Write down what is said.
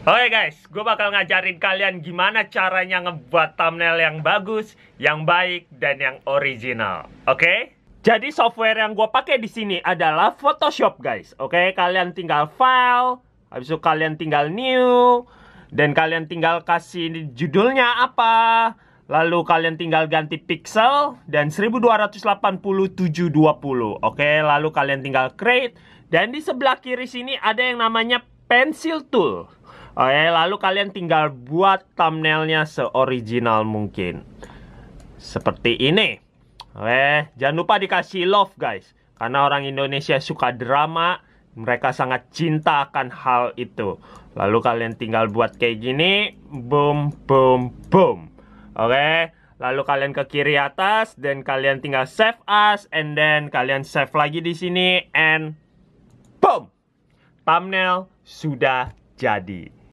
Oke guys, gue bakal ngajarin kalian gimana caranya ngebuat thumbnail yang bagus, yang baik, dan yang original. Oke? Okay? Jadi software yang gue pakai di sini adalah Photoshop guys. Oke, okay? kalian tinggal file, habis itu kalian tinggal new, dan kalian tinggal kasih judulnya apa, lalu kalian tinggal ganti pixel dan 128720. Oke, Oke, lalu kalian tinggal create, dan di sebelah kiri sini ada yang namanya pencil tool. Oke, lalu kalian tinggal buat thumbnailnya seoriginal mungkin. Seperti ini. Oke, jangan lupa dikasih love guys. Karena orang Indonesia suka drama, mereka sangat cinta akan hal itu. Lalu kalian tinggal buat kayak gini, boom, boom, boom. Oke, lalu kalian ke kiri atas, dan kalian tinggal save as, and then kalian save lagi di sini, and boom. Thumbnail sudah jadi.